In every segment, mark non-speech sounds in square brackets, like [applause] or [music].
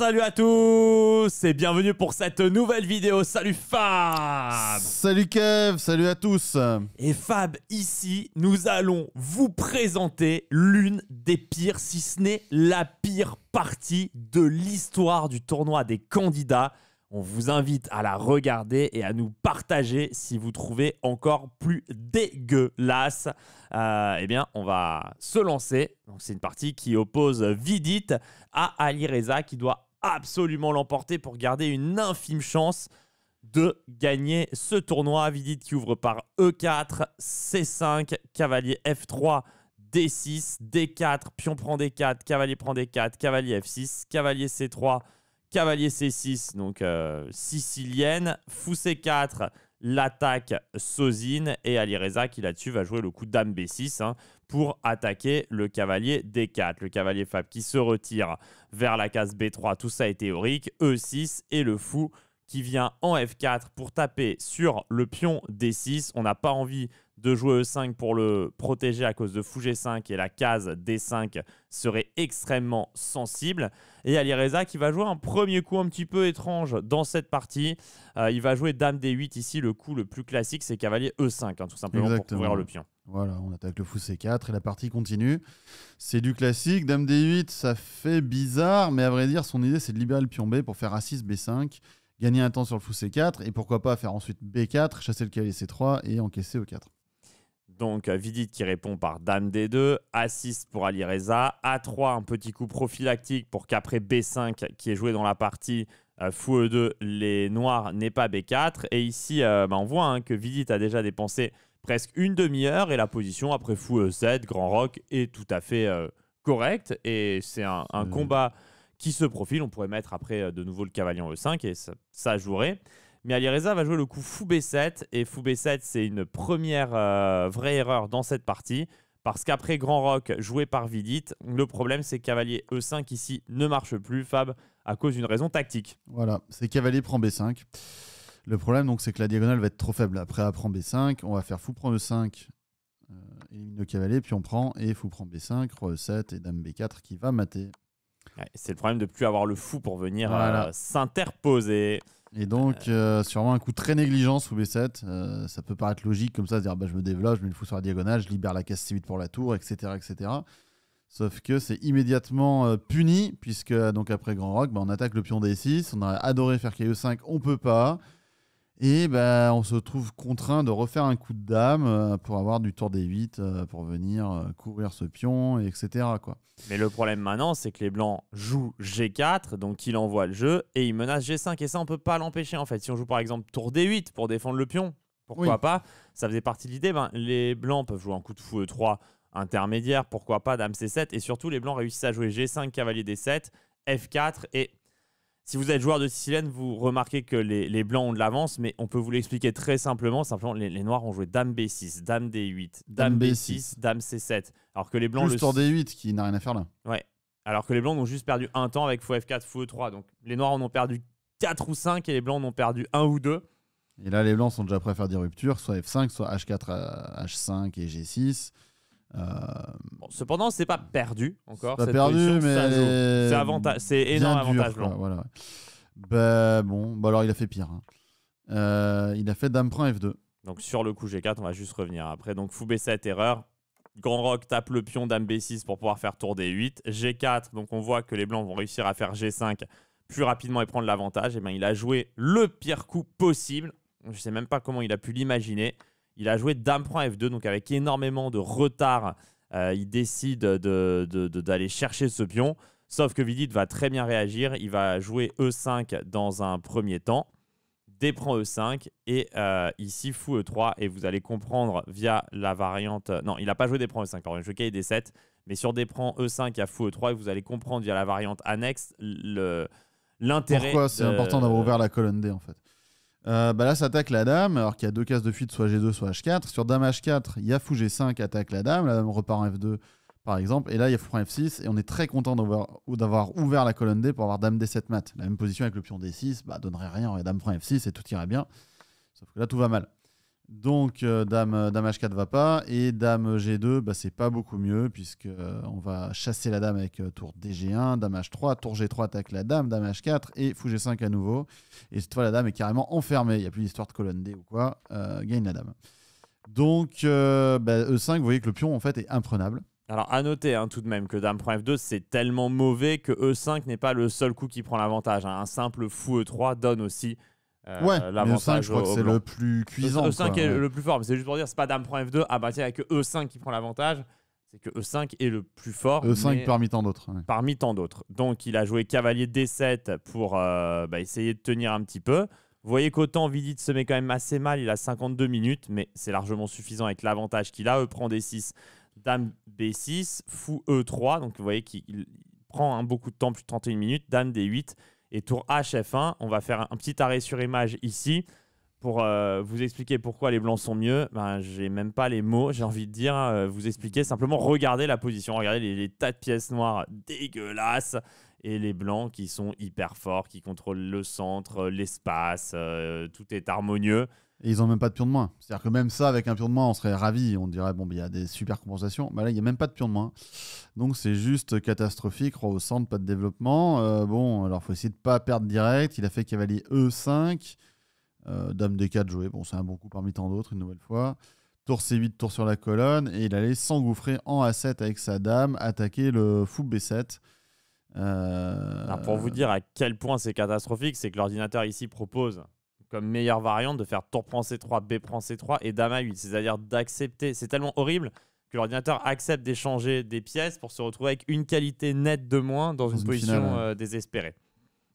salut à tous et bienvenue pour cette nouvelle vidéo. Salut Fab Salut Kev, salut à tous Et Fab, ici, nous allons vous présenter l'une des pires, si ce n'est la pire partie de l'histoire du tournoi des candidats. On vous invite à la regarder et à nous partager si vous trouvez encore plus dégueulasse. Euh, eh bien, on va se lancer. c'est une partie qui oppose Vidit à Ali Reza qui doit absolument l'emporter pour garder une infime chance de gagner ce tournoi. Avidit qui ouvre par E4, C5, cavalier F3, D6, D4, pion prend D4, cavalier prend D4, cavalier F6, cavalier C3, cavalier C6, donc euh, sicilienne, fou C4, l'attaque Sozine et Alireza qui là-dessus va jouer le coup dame B6 pour attaquer le cavalier D4. Le cavalier Fab qui se retire vers la case B3, tout ça est théorique. E6 et le fou qui vient en F4 pour taper sur le pion D6. On n'a pas envie de jouer E5 pour le protéger à cause de fou G5 et la case D5 serait extrêmement sensible. Et Alireza qui va jouer un premier coup un petit peu étrange dans cette partie. Euh, il va jouer Dame D8 ici. Le coup le plus classique, c'est cavalier E5, hein, tout simplement pour couvrir le pion. Voilà, on attaque le fou C4 et la partie continue. C'est du classique. Dame D8, ça fait bizarre, mais à vrai dire, son idée c'est de libérer le pion B pour faire A6, B5 gagner un temps sur le fou C4 et pourquoi pas faire ensuite B4, chasser le cavalier C3 et encaisser E4. Donc euh, Vidit qui répond par Dame D2, A6 pour Ali Reza, A3 un petit coup prophylactique pour qu'après B5 qui est joué dans la partie euh, Fou E2, les Noirs n'aient pas B4. Et ici, euh, bah, on voit hein, que Vidit a déjà dépensé presque une demi-heure et la position après Fou E7, Grand Rock est tout à fait correcte. Et c'est un, combat qui se profile. On pourrait mettre après de nouveau le cavalier en E5 et ça jouerait. Mais Alireza va jouer le coup fou B7, et fou B7, c'est une première euh, vraie erreur dans cette partie, parce qu'après Grand Rock joué par Vidit, le problème c'est cavalier E5 ici ne marche plus, Fab, à cause d'une raison tactique. Voilà, c'est cavalier prend B5. Le problème donc c'est que la diagonale va être trop faible. Après A prend B5, on va faire fou prend E5, et euh, élimine le cavalier, puis on prend et fou prend B5, roi E7 et dame B4 qui va mater c'est le problème de plus avoir le fou pour venir euh, s'interposer. Et donc, euh. Euh, sûrement un coup très négligent sous B7. ça peut paraître logique comme ça, se dire bah, je me développe, je mets le fou sur la diagonale, je libère la casse C8 pour la tour, etc. etc. Sauf que c'est immédiatement puni, puisque donc après Grand Rock, bah, on attaque le pion D6, on aurait adoré faire KE5, on peut pas. Et ben, on se trouve contraint de refaire un coup de dame euh, pour avoir du tour des 8 euh, pour venir euh, couvrir ce pion, etc. Quoi. Mais le problème maintenant, c'est que les blancs jouent G4, donc il envoie le jeu et il menace G5. Et ça, on peut pas l'empêcher en fait. Si on joue par exemple tour D8 pour défendre le pion, pourquoi pas Ça faisait partie de l'idée. Ben, les blancs peuvent jouer un coup de fou E3 intermédiaire, pourquoi pas dame C7. Et surtout, les blancs réussissent à jouer G5, cavalier D7, F4 et si vous êtes joueur de Sicilienne, vous remarquez que les, Blancs ont de l'avance, mais on peut vous l'expliquer très simplement. Simplement, les, Noirs ont joué Dame B6, Dame D8, Dame, B6, Dame C7. Alors que les Blancs. le... tour D8 qui n'a rien à faire là. Ouais. Alors que les Blancs ont juste perdu un temps avec fou F4, fou E3. Donc les Noirs en ont perdu 4 ou 5 et les Blancs en ont perdu 1 ou 2. Et là, les Blancs sont déjà prêts à faire des ruptures, soit F5, soit H4, euh, H5 et G6. Euh, cependant, c'est pas perdu encore. Pas perdu, mais c'est énorme avantage. voilà. Ben, bon, bah alors il a fait pire. Hein. Euh, il a fait dame f2. Donc sur le coup g4, on va juste revenir après. Donc fou b7 erreur. Grand Rock tape le pion dame b6 pour pouvoir faire tour d8. g4, donc on voit que les blancs vont réussir à faire g5 plus rapidement et prendre l'avantage. Et eh ben il a joué le pire coup possible. Je sais même pas comment il a pu l'imaginer. Il a joué Dame prend F2, donc avec énormément de retard. Euh, il décide d'aller de, de, chercher ce pion. Sauf que Vidit va très bien réagir. Il va jouer E5 dans un premier temps. prend E5 et euh, ici fou E3. Et vous allez comprendre via la variante. Non, il n'a pas joué prend E5, pardon. Il a joué K D7. Mais sur prend E5, il y a fou E3. Et vous allez comprendre via la variante annexe l'intérêt. Pourquoi c'est important d'avoir ouvert la colonne D en fait euh, bah là, ça attaque la dame, alors qu'il y a deux cases de fuite, soit G2, soit H4. Sur dame H4, il y a fou G5, attaque la dame, la dame repart en F2, par exemple. Et là, il y a fou F6, et on est très content d'avoir ouvert la colonne D pour avoir dame D7 mat. La même position avec le pion D6, bah, donnerait rien, et dame prend F6, et tout irait bien. Sauf que là, tout va mal. Donc euh, dame, euh, dame H4 va pas et dame G2, bah, c'est pas beaucoup mieux puisque euh, on va chasser la dame avec tour DG1, dame H3, tour G3 attaque la dame, dame H4 et fou G5 à nouveau. Et cette fois la dame est carrément enfermée, il n'y a plus d'histoire de colonne D ou quoi, gagne la dame. Donc E5, bah, e vous voyez que le pion en fait est imprenable. Alors à noter hein, tout de même que dame prend F2 c'est tellement mauvais que E5 n'est pas le seul coup qui prend l'avantage. Hein. Un simple fou E3 donne aussi euh, ouais, e 5, je crois que c'est le plus cuisant. E5 est le plus fort, mais c'est juste pour dire, c'est pas Dame prend F2, ah bah tiens, il n'y a que E5 qui prend l'avantage. C'est que E5 est le plus fort. E5 parmi tant d'autres. Parmi tant d'autres. Donc il a joué cavalier D7 pour euh, bah, essayer de tenir un petit peu. Vous voyez qu'autant Vidit se met quand même assez mal, il a 52 minutes, mais c'est largement suffisant avec l'avantage qu'il a. E prend D6, Dame B6, Fou E3, donc vous voyez qu'il prend beaucoup de temps, plus de 31 minutes, Dame D8, et tour HF1, on va faire un, petit arrêt sur image ici pour euh, vous expliquer pourquoi les blancs sont mieux, ben, j'ai même pas les mots, j'ai envie de dire, euh, vous expliquer, simplement regardez la position, regardez les, tas de pièces noires dégueulasses, et les blancs qui sont hyper forts, qui contrôlent le centre, l'espace, euh, tout est harmonieux. Et ils n'ont même pas de pion de moins. C'est-à-dire que même ça, avec un pion de moins, on serait ravi. On dirait, bon, ben, il y a des super compensations. Mais bah là, il n'y a même pas de pion de moins. Donc c'est juste catastrophique. Roi au centre, pas de développement. Euh, bon, alors il faut essayer de pas perdre direct. Il a fait cavalier E5. Euh, dame D4 joué. Bon, c'est un bon coup parmi tant d'autres, une nouvelle fois. Tour C8, tour sur la colonne. Et il allait s'engouffrer en A7 avec sa dame, attaquer le fou B7. Euh, pour vous dire à quel point c'est catastrophique, c'est que l'ordinateur ici propose comme meilleure variante de faire tour prend C3, B prend C3 et dame A8. C'est-à-dire d'accepter. C'est tellement horrible que l'ordinateur accepte d'échanger des pièces pour se retrouver avec une qualité nette de moins dans, une, position euh, désespérée.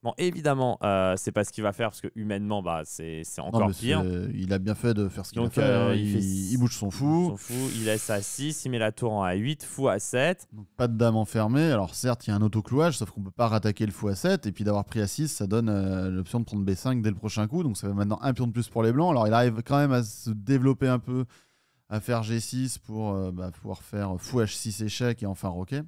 Bon, évidemment, euh, c'est pas ce qu'il va faire parce que humainement, bah, c'est encore pire. Il a bien fait de faire ce qu'il a euh, hein. fait. il, bouge son fou. Il laisse à 6, il met la tour en A8, fou à 7. pas de dame enfermée. Alors certes, il y a un autoclouage, sauf qu'on peut pas rattaquer le fou à 7. Et puis d'avoir pris à 6, ça donne euh, l'option de prendre B5 dès le prochain coup. Donc ça fait maintenant un pion de plus pour les blancs. Alors il arrive quand même à se développer un peu, à faire G6 pour bah, pouvoir faire fou H6 échec et enfin roquet.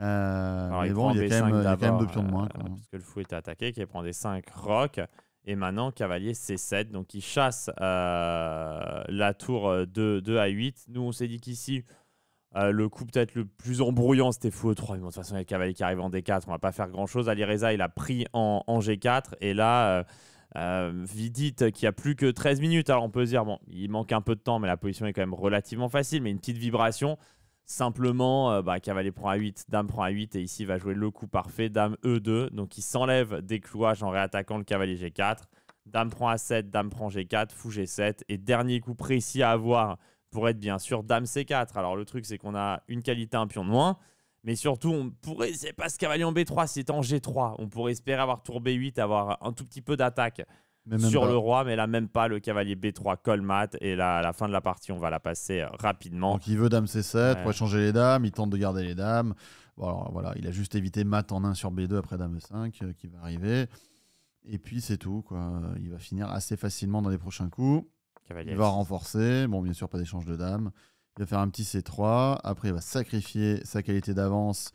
Euh, alors, mais il bon, il y, a quand même, pions de moins. Euh, parce que le fou était attaqué, qui prend des 5 rocs. Et maintenant, cavalier C7. Donc, il chasse euh, la tour de 2 à 8. Nous, on s'est dit qu'ici, le coup peut-être le plus embrouillant, c'était fou E3. Mais de toute façon, il y a le cavalier qui arrive en D4. On va pas faire grand-chose. Alireza il a pris en, G4. Et là. Euh, Vidite qui a plus que 13 minutes, alors hein, on peut se dire, bon, il manque un peu de temps, mais la position est quand même relativement facile, mais une petite vibration. Simplement, euh, bah, cavalier prend a 8, dame prend a 8, et ici il va jouer le coup parfait, dame E2. Donc il s'enlève des clouages en réattaquant le cavalier G4. Dame prend a 7, dame prend G4, fou G7. Et dernier coup précis à avoir pour être bien sûr dame C4. Alors le truc c'est qu'on a une qualité, un pion de moins. Mais surtout, on pourrait, c'est pas ce cavalier en B3, c'est en G3. On pourrait espérer avoir tour B8, avoir un tout petit peu d'attaque sur le roi, mais là même pas le cavalier B3 colmate. Et là, à la fin de la partie, on va la passer euh, rapidement. Donc il veut dame C7 pour échanger les dames, il tente de garder les dames. Bon, voilà, il a juste évité mat en 1 sur B2 après dame E5 euh, qui va arriver. Et puis c'est tout, quoi. Il va finir assez facilement dans les prochains coups. il va renforcer, bon bien sûr pas d'échange de dames. Il va faire un petit C3, après il va sacrifier sa qualité d'avance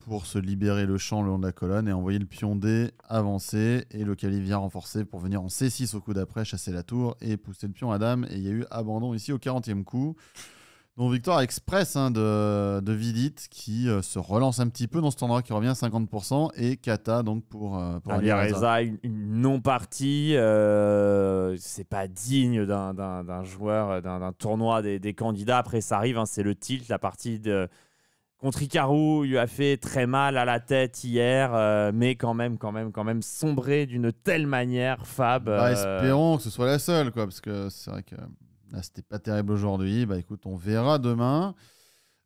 pour se libérer le champ le long de la colonne et envoyer le pion D avancer et le il vient renforcer pour venir en C6 au coup d'après, chasser la tour et pousser le pion à dame. Et il y a eu abandon ici au 40e coup. Donc victoire express hein, de, de Vidit qui euh, se relance un petit peu dans ce tournoi qui revient à 50% et Kata donc pour, euh, une, non-partie. Euh, c'est pas digne d'un joueur, d'un tournoi des, candidats. Après ça arrive, hein, c'est le tilt, la partie de Contre Hikaru, lui a fait très mal à la tête hier, euh, mais quand même, quand même, quand même sombré d'une telle manière, Fab. Bah, euh, espérons que ce soit la seule, quoi, parce que c'est vrai que euh, c'était pas terrible aujourd'hui. Bah écoute, on verra demain.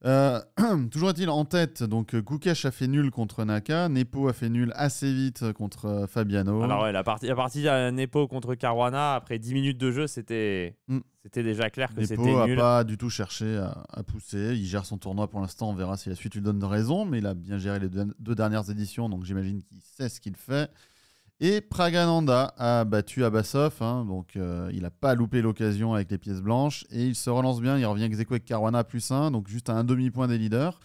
Euh, [clears throat] toujours est-il en tête, donc euh, Gukesh a fait nul contre Naka, Nepo a fait nul assez vite euh, contre Fabiano. Alors ouais, la partie, la Nepo contre Caruana, après 10 minutes de jeu, c'était mm. c'était déjà clair que c'était nul. Nepo a pas du tout cherché à, pousser, il gère son tournoi pour l'instant, on verra si la suite lui donne raison, mais il a bien géré les deux dernières éditions, donc j'imagine qu'il sait ce qu'il fait. Et Pragananda a battu Abassov hein, donc euh, il n'a pas loupé l'occasion avec les pièces blanches. Et il se relance bien, il revient exécuter avec Caruana plus 1, donc juste à un demi-point des leaders.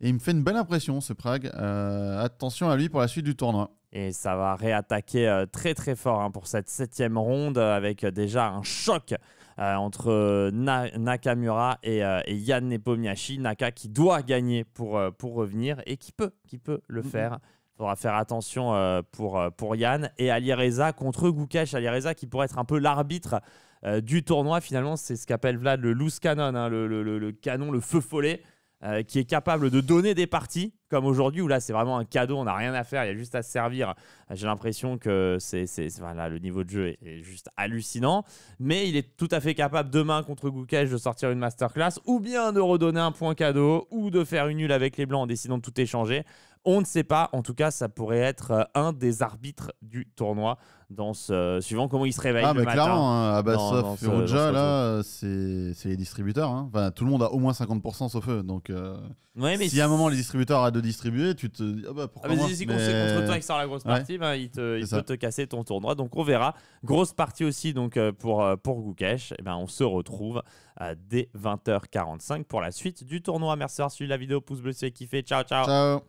Et il me fait une belle impression ce Prague. Euh, attention à lui pour la suite du tournoi. Et ça va réattaquer euh, très très fort hein, pour cette septième ronde avec déjà un choc entre Nakamura et, et, Yann Nepomniachi. Naka qui doit gagner pour, pour revenir et qui peut, qui peut le faire faudra faire attention euh, pour, euh, pour Yann. Et Ali Reza contre goukesh Ali Reza qui pourrait être un peu l'arbitre euh, du tournoi. Finalement, c'est ce qu'appelle Vlad le loose canon hein, le, canon, le feu follet, qui est capable de donner des parties, comme aujourd'hui, où là, c'est vraiment un cadeau, on n'a rien à faire, il y a juste à se servir. J'ai l'impression que c'est, voilà, le niveau de jeu est, juste hallucinant. Mais il est tout à fait capable, demain, contre Goukash, de sortir une masterclass, ou bien de redonner un point cadeau, ou de faire une nulle avec les Blancs en décidant de tout échanger. On ne sait pas. En tout cas, ça pourrait être euh, un des arbitres du tournoi dans ce, suivant comment il se réveille. Ah, mais clairement, hein, Abbasov, ah, là, euh, c'est les distributeurs. Hein. Enfin, tout le monde a au moins 50% sauf eux. Donc, euh, mais si à un moment les distributeurs arrêtent de distribuer, tu te dis, ah bah pourquoi. Ah, mais moi, si contre toi qui sort la grosse partie, ben, il, te, peut te casser ton tournoi. Donc, on verra. Grosse partie aussi donc, pour, pour Et eh ben, on se retrouve dès 20h45 pour la suite du tournoi. Merci d'avoir suivi la vidéo. Pouce bleu si kiffé. ciao. Ciao.